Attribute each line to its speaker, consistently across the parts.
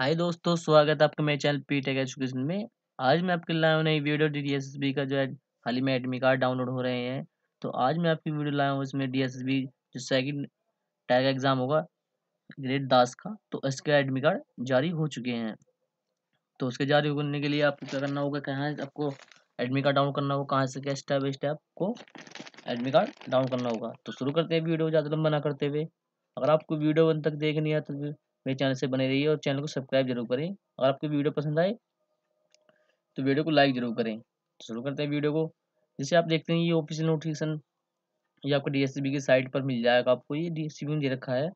Speaker 1: हाय दोस्तों स्वागत है आपका मेरे चैनल पी टेक एजुकेशन में आज मैं आपके लाया हूँ नई वीडियो डी का जो है हाल ही में एडमी कार्ड डाउनलोड हो रहे हैं तो आज मैं आपकी वीडियो लाया हूँ इसमें डी जो सेकंड टैग एग्ज़ाम होगा ग्रेड दास का तो इसके एडमी कार्ड जारी हो चुके हैं तो उसके जारी होने के लिए आपको क्या करना होगा कहाँ आपको एडमी कार्ड डाउनलोड करना होगा कहाँ से क्या स्टेप बाई स्टेप आपको एडमी कार्ड डाउन करना होगा तो शुरू करते हैं वीडियो ज़्यादा लंबा ना करते हुए अगर आपको वीडियो अंत तक देखनी है तो मेरे चैनल से बने रहिए और चैनल को सब्सक्राइब जरूर करें अगर आपको वीडियो पसंद आए तो वीडियो को लाइक जरूर करें तो शुरू करते हैं वीडियो को जैसे आप देखते हैं ये ऑफिशियल नोटिफिकेशन ये आपको डीएससीबी की साइट पर मिल जाएगा आपको ये डीएससीबी में दे रखा है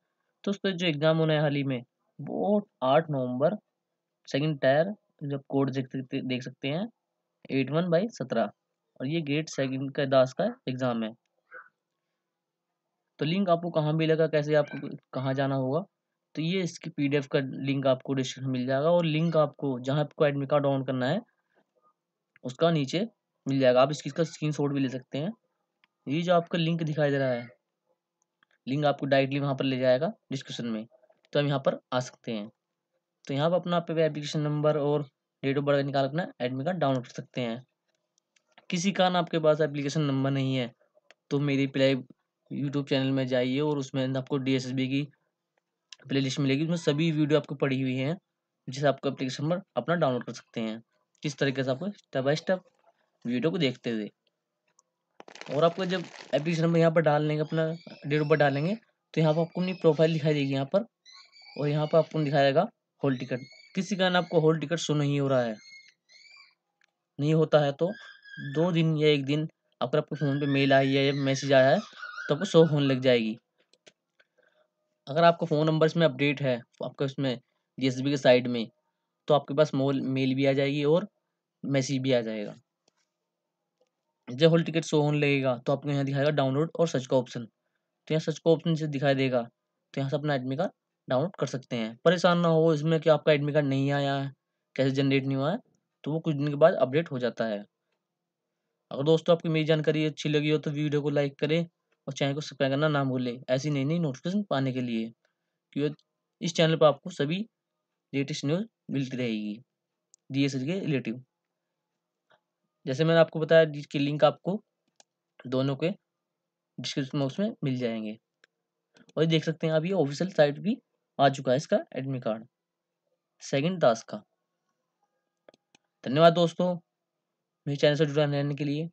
Speaker 1: तो उस पर जो एग्ज़ाम होना है हाल ही में वो आठ नवंबर सेकंड टायर जब कोड देख सकते देख सकते हैं एट वन बाई सत्रह और ये ग्रेड सेकंड का दास का एग्ज़ाम है तो लिंक आपको कहाँ मिलेगा कैसे आपको कहाँ जाना होगा तो ये इसकी पीडीएफ का लिंक आपको डिस्क्रिप्शन मिल जाएगा और लिंक आपको जहाँ आपको एडमिट कार्ड ऑन करना है उसका नीचे मिल जाएगा आप इसकी इसका स्क्रीन शॉट भी ले सकते हैं ये जो आपका लिंक दिखाई दे रहा है लिंक आपको डायरेक्टली वहाँ पर ले जाएगा डिस्क्रिप्शन में तो हम यहाँ पर आ सकते हैं तो यहाँ पर अपना आप एप्लीकेशन नंबर और डेट ऑफ बर्थ निकाल अपना एडमिट कार्ड डाउनलोड कर सकते हैं किसी कारण आपके पास एप्लीकेशन नंबर नहीं है तो मेरी प्ले यूट्यूब चैनल में जाइए और उसमें आपको डी की प्ले लिस्ट मिलेगी उसमें सभी वीडियो आपको पड़ी हुई है जिसे आपको एप्लीकेशन पर अपना डाउनलोड कर सकते हैं किस तरीके से आपको स्टेप बाय स्टेप वीडियो को देखते हुए और आपको जब एप्लीकेशन नंबर यहाँ पर डाल लेंगे अपना डेट ऑफ डालेंगे तो यहाँ पर आपको अपनी प्रोफाइल दिखाई देगी यहाँ पर और यहाँ पर आपको दिखाया जाएगा होल टिकट किसी कारण आपको होल टिकट शो नहीं हो रहा है नहीं होता है तो दो दिन या एक दिन अगर आपके फ़ोन पे मेल आई है या मैसेज आया है तो आपको शो होने लग जाएगी अगर आपका फ़ोन नंबर इसमें अपडेट है आपका इसमें जी के साइड में तो आपके पास मोल मेल भी आ जाएगी और मैसेज भी आ जाएगा जब होल टिकट शो होने लगेगा तो आपको यहाँ दिखाएगा डाउनलोड और सर्च का ऑप्शन तो यहाँ सर्च का ऑप्शन से दिखाई देगा तो यहाँ से अपना एडमिट कार्ड डाउनलोड कर सकते हैं परेशान ना हो इसमें कि आपका एडमिट कार्ड नहीं आया है कैसे जनरेट नहीं हुआ है तो वो कुछ दिन के बाद अपडेट हो जाता है अगर दोस्तों आपकी मेरी जानकारी अच्छी लगी हो तो वीडियो को लाइक करें और चैनल को सब्सक्राइब करना ना भूलें ऐसी नई नई नोटिफिकेशन पाने के लिए क्योंकि इस चैनल पर आपको सभी लेटेस्ट न्यूज़ मिलती रहेगी डी के रिलेटिव जैसे मैंने आपको बताया जिसकी लिंक आपको दोनों के डिस्क्रिप्शन बॉक्स में मिल जाएंगे और ये देख सकते हैं आप ये ऑफिशियल साइट भी आ चुका है इसका एडमिट कार्ड सेकेंड टास्क का धन्यवाद दोस्तों मेरे चैनल से जुड़ा रहने के लिए